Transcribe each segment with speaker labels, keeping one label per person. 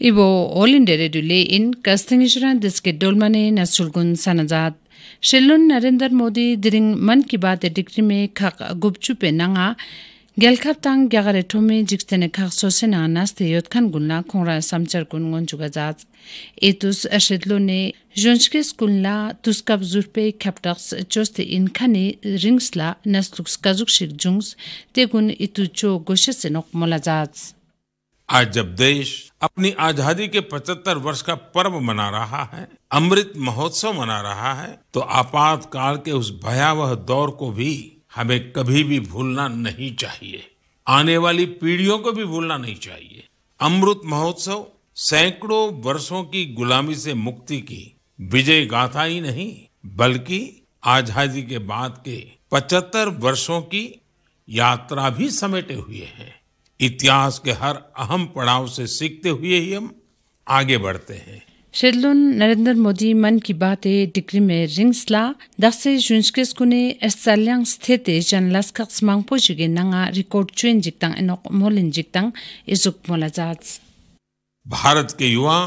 Speaker 1: Ibo all in dere du le in casting ishran this ke dolmane nasulgun sanajat. Shilun Narendra Modi during man ki baat dikri me khak gupchupe nanga gelkhap tang gyagare thome jikstene khak sosena naste yotkhan gunla khongra samchar kun ngon chuga jat. Etus ashidlo ne jonchke skul la tuskap zurpe kaptars choste in khane rings la nasluks kazuk shik jungs tegun itu cho goshe senok mola jat.
Speaker 2: आज जब देश अपनी आजादी के 75 वर्ष का पर्व मना रहा है अमृत महोत्सव मना रहा है तो आपातकाल के उस भयावह दौर को भी हमें कभी भी भूलना नहीं चाहिए आने वाली पीढ़ियों को भी भूलना नहीं चाहिए अमृत महोत्सव सैकड़ों वर्षों की गुलामी से मुक्ति की विजय गाथा ही नहीं बल्कि आजादी के बाद के 75 वर्षों की यात्रा भी समेटे हुए हैं इतिहास के हर अहम पड़ाव से सीखते हुए ही हम आगे बढ़ते हैं
Speaker 1: शेरलुन नरेंद्र मोदी मन की बात बातें डिग्री में रिंग्सला दसे कुने एस्ताल्यांग स्थित जनलास कक्समांग पोजुगे नंगा रिकॉर्ड चुन जिक्तांग एनोक मोलिन जिक्तांग इजुक मोलाजाज
Speaker 2: भारत के युवा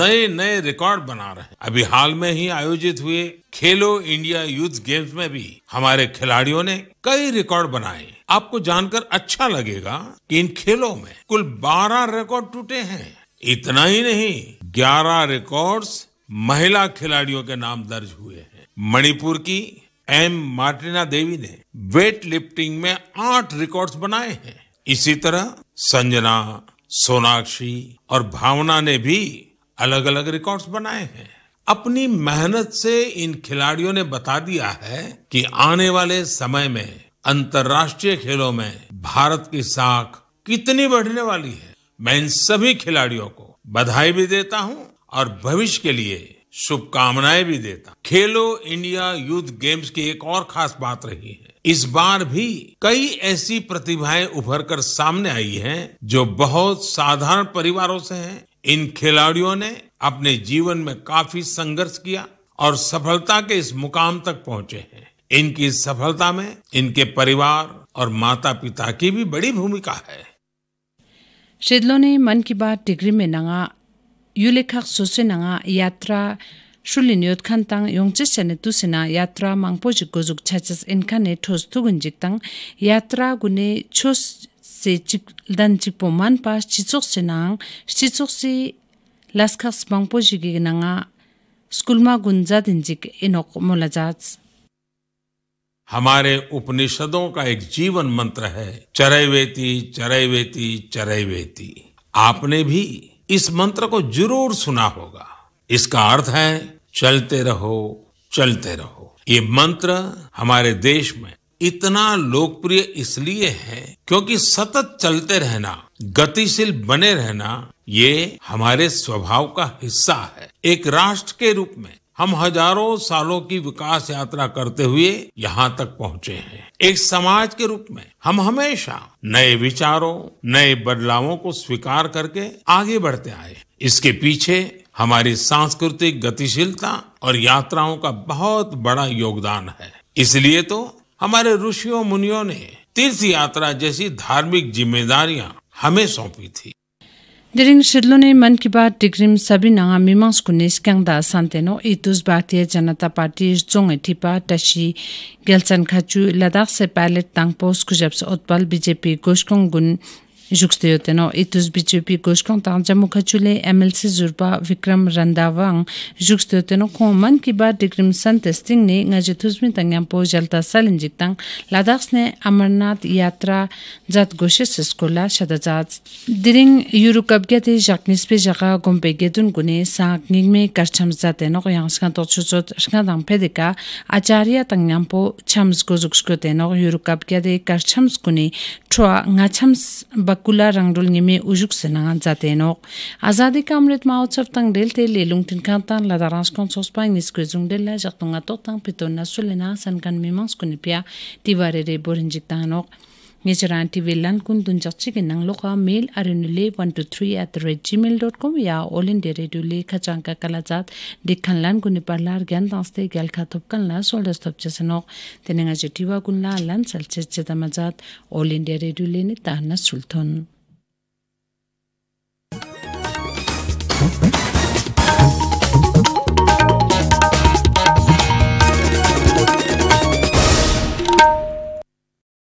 Speaker 2: नए नए रिकॉर्ड बना रहे हैं अभी हाल में ही आयोजित हुए खेलो इंडिया यूथ गेम्स में भी हमारे खिलाड़ियों ने कई रिकॉर्ड बनाए आपको जानकर अच्छा लगेगा कि इन खेलों में कुल 12 रिकॉर्ड टूटे हैं इतना ही नहीं 11 रिकॉर्ड्स महिला खिलाड़ियों के नाम दर्ज हुए हैं मणिपुर की एम मार्टिना देवी ने वेट लिफ्टिंग में आठ रिकॉर्ड्स बनाए हैं इसी तरह संजना सोनाक्षी और भावना ने भी अलग अलग रिकॉर्ड्स बनाए हैं अपनी मेहनत से इन खिलाड़ियों ने बता दिया है कि आने वाले समय में अंतर्राष्ट्रीय खेलों में भारत की साख कितनी बढ़ने वाली है मैं इन सभी खिलाड़ियों को बधाई भी देता हूं और भविष्य के लिए शुभकामनाएं भी देता खेलो इंडिया यूथ गेम्स की एक और खास बात रही है इस बार भी कई ऐसी प्रतिभाएं उभर कर सामने आई हैं जो बहुत साधारण परिवारों से हैं इन खिलाड़ियों ने अपने जीवन में काफी संघर्ष किया और सफलता के इस मुकाम तक पहुंचे हैं इनकी सफलता में इनके परिवार और माता पिता की भी बड़ी भूमिका है
Speaker 1: शिदलो ने मन की बात डिग्री में नंगा yulekha sose na nga yatra shuli nyot khan tang yong che chen tu sina yatra mangpo ji gojuk chachas in kha ne thos thu gun jik tang yatra gune chos se chik dan chik po man pa chi chok se na chi chok se mangpo ji gi na nga school ma gun ja din mo la ja
Speaker 2: हमारे उपनिषदों का एक जीवन मंत्र है चरैवेति चरैवेति चरैवेति आपने भी इस मंत्र को जरूर सुना होगा इसका अर्थ है चलते रहो चलते रहो ये मंत्र हमारे देश में इतना लोकप्रिय इसलिए है क्योंकि सतत चलते रहना गतिशील बने रहना ये हमारे स्वभाव का हिस्सा है एक राष्ट्र के रूप में हम हजारों सालों की विकास यात्रा करते हुए यहाँ तक पहुँचे हैं एक समाज के रूप में हम हमेशा नए विचारों नए बदलावों को स्वीकार करके आगे बढ़ते आए इसके पीछे हमारी सांस्कृतिक गतिशीलता और यात्राओं का बहुत बड़ा योगदान है इसलिए तो हमारे ऋषियों मुनियों ने तीर्थ यात्रा जैसी धार्मिक जिम्मेदारियां हमें सौंपी थी
Speaker 1: Dering Shirlone Man Ki Ba Tigrim Sabi Nanga Mimang Skune Skang Da Sante No Itus Janata Party Zong e Thipa Tashi Gelchan Khachu Ladakh Se Palet Tangpo Skujab Se Otpal BJP Goshkong Gun Juxte yote itus BJP gosh kontan jamu kachule MLC zurba Vikram Randawang juxte yote kon man ki ba dikrim santesting ne nga je tusmi po jalta salinjik tang Ladakh ne Amarnath yatra jat goshe skola shada jat dring Euro Cup ge te Jacques pe jaga gombe ge dun gune sa ngig me karcham jate no yang skan to chu chu skan dam pe de ka acharya tangam po chams gozuk skote no Euro Cup ge de karcham skuni tro nga chams kula Rangdol dul ujuk se nang an jate no azadi kamret ma tang del te le Lungtin Kantan la darans kon so spain zung del la jartong atot tang pitona sulena san kan memans kun pia tibare borinjik tan ngejran tv lan kun dun jak kha mail arinule 123 at ya olin dere du le kha chang ka kala jat dikhan lan kun par lar gyan dang gel kha kan la sol da stop che sanok tene kun la lan chal che che da ma jat olin le ni ta na sulton